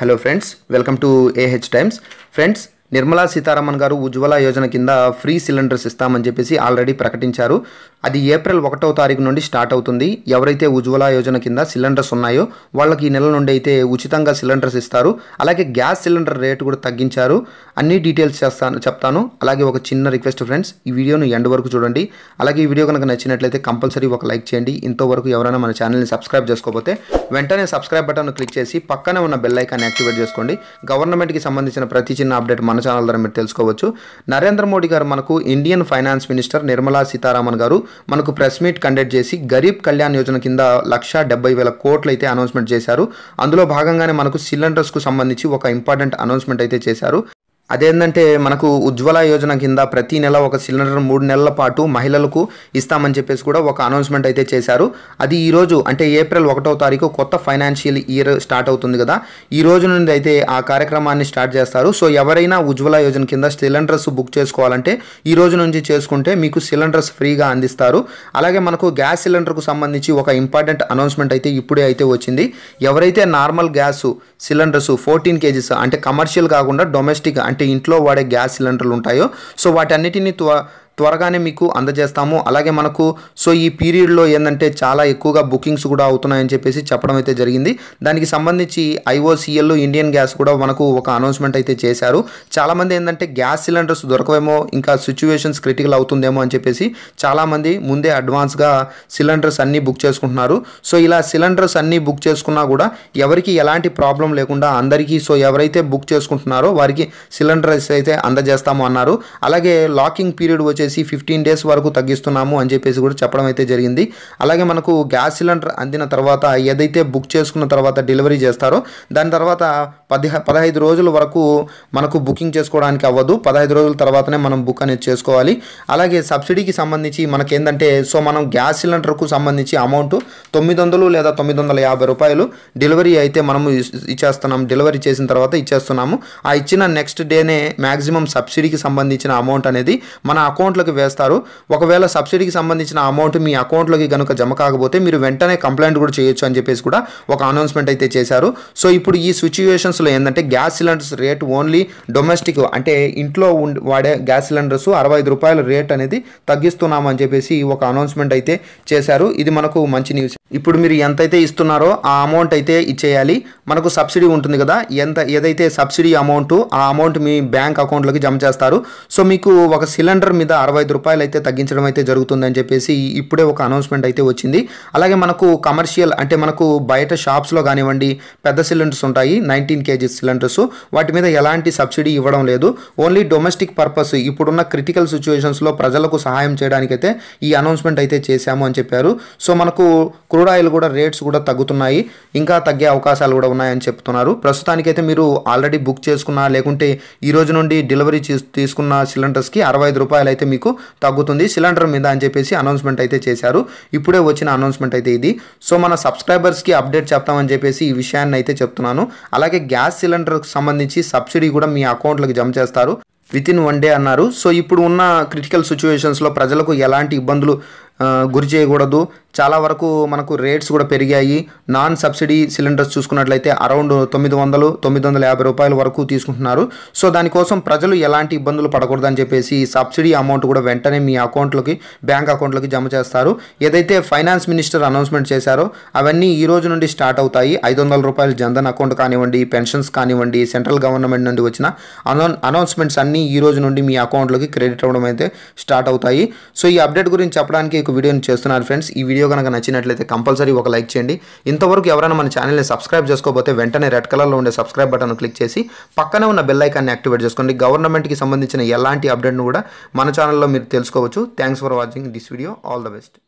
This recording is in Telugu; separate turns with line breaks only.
hello friends welcome to ah times friends Nirmala Sitharaman గారు ఉజ్వల యోజన కింద ఫ్రీ సిలిండర్స్ ఇస్తామని చెప్పేసి ఆల్రెడీ ప్రకటించారు అది ఏప్రిల్ ఒకటో తారీఖు నుండి స్టార్ట్ అవుతుంది ఎవరైతే ఉజ్వల యోజన కింద సిలిండర్స్ ఉన్నాయో వాళ్ళకి ఈ నెల నుండి అయితే ఉచితంగా సిలిండర్స్ ఇస్తారు అలాగే గ్యాస్ సిలిండర్ రేటు కూడా తగ్గించారు అన్ని డీటెయిల్స్ చేస్తాను చెప్తాను అలాగే ఒక చిన్న రిక్వెస్ట్ ఫ్రెండ్స్ ఈ వీడియోను ఎండ్ వరకు చూడండి అలాగే ఈ వీడియో కనుక నచ్చినట్లయితే కంపల్సరీ ఒక లైక్ చేయండి ఇంతవరకు ఎవరైనా మన ఛానల్ని సబ్స్క్రైబ్ చేసుకోకపోతే వెంటనే సబ్స్క్రైబ్ బటన్ క్లిక్ చేసి పక్కనే ఉన్న బెల్ ఐకాన్ యాక్టివేట్ చేసుకోండి గవర్నమెంట్కి సంబంధించిన ప్రతి చిన్న అప్డేట్ మన మన ఛానల్ ద్వారా మీరు తెలుసుకోవచ్చు నరేంద్ర మోడీ గారు మనకు Indian finance minister Nirmala Sitharaman గారు మనకు ప్రెస్ మీట్ కండక్ట్ చేసి గరీబ్ కళ్యాణ్ యోజన కింద లక్ష డెబ్బై వేల కోట్లు అయితే అనౌన్స్మెంట్ చేశారు అందులో భాగంగానే మనకు సిలిండర్స్కు సంబంధించి ఒక ఇంపార్టెంట్ అనౌన్స్మెంట్ అయితే చేశారు అదేంటంటే మనకు ఉజ్వల యోజన కింద ప్రతి నెల ఒక సిలిండర్ మూడు నెలల పాటు మహిళలకు ఇస్తామని చెప్పేసి కూడా ఒక అనౌన్స్మెంట్ అయితే చేశారు అది ఈరోజు అంటే ఏప్రిల్ ఒకటో తారీఖు కొత్త ఫైనాన్షియల్ ఇయర్ స్టార్ట్ అవుతుంది కదా ఈ రోజు నుండి అయితే ఆ కార్యక్రమాన్ని స్టార్ట్ చేస్తారు సో ఎవరైనా ఉజ్వల యోజన కింద సిలిండర్స్ బుక్ చేసుకోవాలంటే ఈ రోజు నుంచి చేసుకుంటే మీకు సిలిండర్స్ ఫ్రీగా అందిస్తారు అలాగే మనకు గ్యాస్ సిలిండర్కు సంబంధించి ఒక ఇంపార్టెంట్ అనౌన్స్మెంట్ అయితే ఇప్పుడే అయితే వచ్చింది ఎవరైతే normal gas cylinders forty kgs అంటే కమర్షియల్ కాకుండా డొమెస్టిక్ అంటే ఇంట్లో వాడే గ్యాస్ సిలిండర్లు ఉంటాయో సో వాటన్నిటిని త్వరగానే మీకు అందజేస్తాము అలాగే మనకు సో ఈ పీరియడ్లో ఏంటంటే చాలా ఎక్కువగా బుకింగ్స్ కూడా అవుతున్నాయని చెప్పేసి చెప్పడం అయితే జరిగింది దానికి సంబంధించి ఐఓసిఎల్ ఇండియన్ గ్యాస్ కూడా మనకు ఒక అనౌన్స్మెంట్ అయితే చేశారు చాలామంది ఏంటంటే గ్యాస్ సిలిండర్స్ దొరకవేమో ఇంకా సిచ్యువేషన్స్ క్రిటికల్ అవుతుందేమో అని చెప్పేసి చాలామంది ముందే అడ్వాన్స్గా సిలిండర్స్ అన్నీ బుక్ చేసుకుంటున్నారు సో ఇలా సిలిండర్స్ అన్నీ బుక్ చేసుకున్నా కూడా ఎవరికి ఎలాంటి ప్రాబ్లం లేకుండా అందరికీ సో ఎవరైతే బుక్ చేసుకుంటున్నారో వారికి సిలిండర్స్ అయితే అందజేస్తాము అన్నారు అలాగే లాకింగ్ పీరియడ్ వచ్చేసి చెప్పేసి ఫిఫ్టీన్ డేస్ వరకు తగ్గిస్తున్నాము అని చెప్పేసి కూడా చెప్పడం అయితే జరిగింది అలాగే మనకు గ్యాస్ సిలిండర్ అందిన తర్వాత ఏదైతే బుక్ చేసుకున్న తర్వాత డెలివరీ చేస్తారో దాని తర్వాత పదిహ రోజుల వరకు మనకు బుకింగ్ చేసుకోవడానికి అవ్వదు పదహైదు రోజుల తర్వాతనే మనం బుక్ అనేది చేసుకోవాలి అలాగే సబ్సిడీకి సంబంధించి ఏంటంటే సో మనం గ్యాస్ సిలిండర్కు సంబంధించి అమౌంట్ తొమ్మిది వందలు లేదా తొమ్మిది వందల యాభై రూపాయలు డెలివరీ అయితే మనము ఇచ్చేస్తున్నాం డెలివరీ చేసిన తర్వాత ఇచ్చేస్తున్నాము ఆ ఇచ్చిన నెక్స్ట్ డేనే మ్యాక్సిమం సబ్సిడీకి సంబంధించిన అమౌంట్ అనేది మన అకౌంట్లో అకౌంట్లోకి వేస్తారు ఒకవేళ సబ్సిడీకి సంబంధించిన అమౌంట్ మీ అకౌంట్లోకి కనుక జమ కాకపోతే మీరు వెంటనే కంప్లైంట్ కూడా చేయొచ్చు అని చెప్పేసి కూడా ఒక అనౌన్స్మెంట్ అయితే చేశారు సో ఇప్పుడు ఈ సిచ్యువేషన్స్లో ఏంటంటే gas cylinders rate only domestic అంటే ఇంట్లో వాడే గ్యాస్ సిలిండర్స్ అరవై రూపాయల రేట్ అనేది తగ్గిస్తున్నామని చెప్పేసి ఒక అనౌన్స్మెంట్ అయితే చేశారు ఇది మనకు మంచి న్యూస్ ఇప్పుడు మీరు ఎంతైతే ఇస్తున్నారో ఆ అమౌంట్ అయితే ఇచ్చేయాలి మనకు సబ్సిడీ ఉంటుంది కదా ఎంత ఏదైతే సబ్సిడీ అమౌంట్ ఆ అమౌంట్ మీ బ్యాంక్ అకౌంట్లోకి జమ చేస్తారు సో మీకు ఒక సిలిండర్ మీద అరవై రూపాయలు అయితే తగ్గించడం అయితే జరుగుతుందని చెప్పేసి ఇప్పుడే ఒక అనౌన్స్మెంట్ అయితే వచ్చింది అలాగే మనకు కమర్షియల్ అంటే మనకు బయట షాప్స్లో కానివ్వండి పెద్ద సిలిండర్స్ ఉంటాయి నైన్టీన్ కేజీ సిలిండర్స్ వాటి మీద ఎలాంటి సబ్సిడీ ఇవ్వడం లేదు ఓన్లీ డొమెస్టిక్ పర్పస్ ఇప్పుడున్న క్రిటికల్ సిచ్యువేషన్స్లో ప్రజలకు సహాయం చేయడానికైతే ఈ అనౌన్స్మెంట్ అయితే చేశాము అని చెప్పారు సో మనకు క్రూడ్ ఆయిల్ కూడా రేట్స్ కూడా తగ్గుతున్నాయి ఇంకా తగ్గే అవకాశాలు కూడా ఉన్నాయని చెప్తున్నారు ప్రస్తుతానికైతే మీరు ఆల్రెడీ బుక్ చేసుకున్న లేకుంటే ఈ రోజు నుండి డెలివరీ తీసుకున్న సిలిండర్స్కి అరవై ఐదు రూపాయలు అయితే మీకు తగ్గుతుంది సిలిండర్ మీద అని చెప్పేసి అనౌన్స్మెంట్ అయితే చేశారు ఇప్పుడే వచ్చిన అనౌన్స్మెంట్ అయితే ఇది సో మన సబ్స్క్రైబర్స్కి అప్డేట్ చెప్తామని చెప్పేసి ఈ విషయాన్ని అయితే చెప్తున్నాను అలాగే గ్యాస్ సిలిండర్కి సంబంధించి సబ్సిడీ కూడా మీ అకౌంట్లకు జమ చేస్తారు విత్ ఇన్ వన్ డే అన్నారు సో ఇప్పుడు ఉన్న క్రిటికల్ సిచ్యువేషన్స్లో ప్రజలకు ఎలాంటి ఇబ్బందులు గురి చేయకూడదు చాలా వరకు మనకు రేట్స్ కూడా పెరిగాయి నాన్ సబ్సిడీ సిలిండర్స్ చూసుకున్నట్లయితే అరౌండ్ తొమ్మిది వందలు తొమ్మిది వందల యాభై రూపాయల వరకు తీసుకుంటున్నారు సో దానికోసం ప్రజలు ఎలాంటి ఇబ్బందులు పడకూడదని చెప్పేసి సబ్సిడీ అమౌంట్ కూడా వెంటనే మీ అకౌంట్లోకి బ్యాంక్ అకౌంట్లోకి జమ చేస్తారు ఏదైతే ఫైనాన్స్ మినిస్టర్ అనౌన్స్మెంట్ చేశారో అవన్నీ ఈ రోజు నుండి స్టార్ట్ అవుతాయి ఐదు వందల రూపాయల జన్ధన్ అకౌంట్ కానివ్వండి పెన్షన్స్ కానివ్వండి సెంట్రల్ గవర్నమెంట్ నుండి వచ్చిన అనౌన్స్మెంట్స్ అన్నీ ఈ రోజు నుండి మీ అకౌంట్లోకి క్రెడిట్ అవ్వడం అయితే స్టార్ట్ అవుతాయి సో ఈ అప్డేట్ గురించి చెప్పడానికి ఒక వీడియోని చేస్తున్నారు ఫ్రెండ్స్ ఈ వీడియో వీడియో కనుక నచ్చినట్లయితే కంపల్సరీ ఒక లైక్ చేయండి ఇంతవరకు ఎవరైనా మన ఛానల్ని సబ్స్క్రైబ్ చేసుకోకపోతే వెంటనే రెడ్ కలర్లో ఉండే సబ్స్క్రైబ్ బటన్ క్లిక్ చేసి పక్కనే ఉన్న బెల్లైకాన్ని యాక్టివేట్ చేసుకోండి గవర్నమెంట్కి సంబంధించిన ఎలాంటి అప్డేట్ను కూడా మన ఛానల్లో మీరు తెలుసుకోవచ్చు thanks for watching this video all the best